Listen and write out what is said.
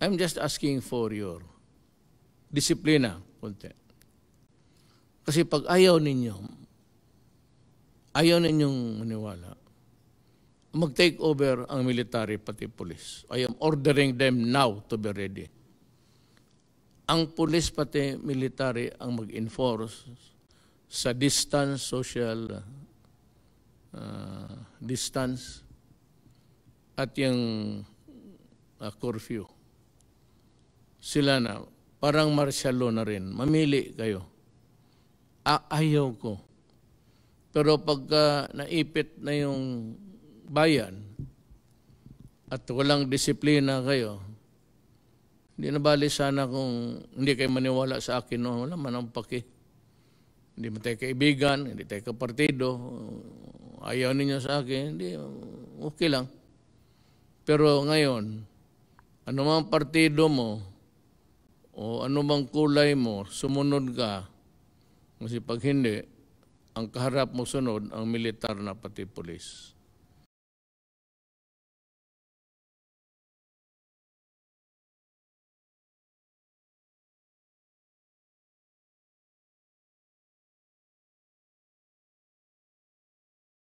I'm just asking for your disiplina konti. Kasi pag ayaw ninyo, ayaw ninyong maniwala, mag-take over ang military pati police. I am ordering them now to be ready. Ang police pati military ang mag-enforce sa distance, social uh, distance, at yung uh, curfew sila na parang marsyalo na rin. Mamili kayo. ayaw ko. Pero pagka naipit na yung bayan at walang disiplina kayo, hindi na bali sana kung hindi kayo maniwala sa akin noon. Wala man ang paki. Hindi mo tayo kaibigan, hindi tayo kapartido, ayaw ninyo sa akin, hindi, okay lang. Pero ngayon, anumang partido mo, o anumang kulay mo, sumunod ka. Kasi pag hindi, ang kaharap mo sunod ang militar na pati polis.